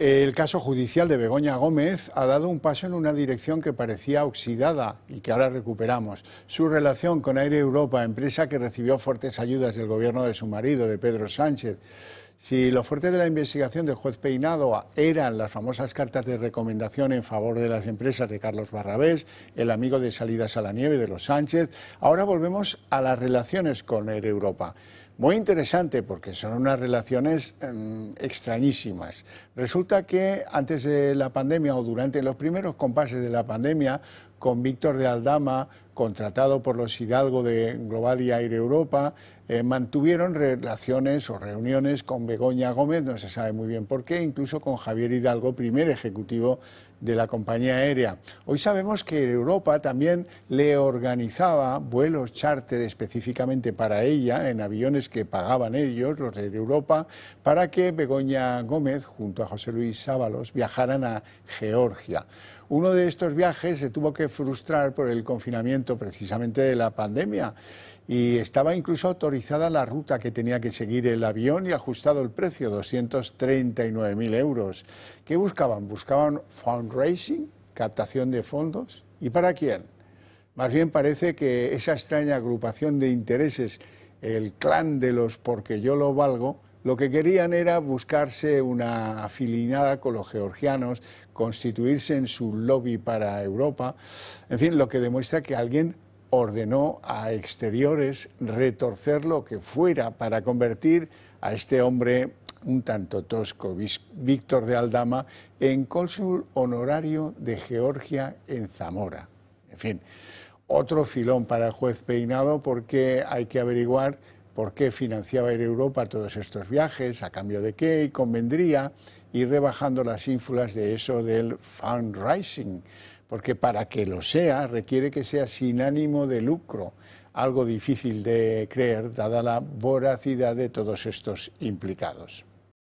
El caso judicial de Begoña Gómez ha dado un paso en una dirección que parecía oxidada y que ahora recuperamos. Su relación con Aire Europa, empresa que recibió fuertes ayudas del gobierno de su marido, de Pedro Sánchez, si lo fuerte de la investigación del juez Peinado eran las famosas cartas de recomendación en favor de las empresas de Carlos Barrabés, el amigo de salidas a la nieve de los Sánchez, ahora volvemos a las relaciones con Europa. Muy interesante porque son unas relaciones em, extrañísimas. Resulta que antes de la pandemia o durante los primeros compases de la pandemia, con Víctor de Aldama, contratado por los Hidalgo de Global y Aire Europa, eh, mantuvieron relaciones o reuniones con Begoña Gómez, no se sabe muy bien por qué, incluso con Javier Hidalgo, primer ejecutivo de la compañía aérea. Hoy sabemos que Europa también le organizaba vuelos chárter específicamente para ella, en aviones que pagaban ellos, los de Europa, para que Begoña Gómez, junto a José Luis Sábalos, viajaran a Georgia. Uno de estos viajes se tuvo que frustrar por el confinamiento precisamente de la pandemia y estaba incluso autorizada la ruta que tenía que seguir el avión y ajustado el precio, 239.000 euros. ¿Qué buscaban? ¿Buscaban fundraising, captación de fondos? ¿Y para quién? Más bien parece que esa extraña agrupación de intereses, el clan de los porque yo lo valgo, lo que querían era buscarse una afilinada con los georgianos, constituirse en su lobby para Europa, en fin, lo que demuestra que alguien ordenó a exteriores retorcer lo que fuera para convertir a este hombre un tanto tosco, Víctor de Aldama, en cónsul honorario de Georgia en Zamora. En fin, otro filón para el juez peinado porque hay que averiguar por qué financiaba Europa todos estos viajes, a cambio de qué, y convendría ir rebajando las ínfulas de eso del fundraising, porque para que lo sea requiere que sea sin ánimo de lucro, algo difícil de creer dada la voracidad de todos estos implicados.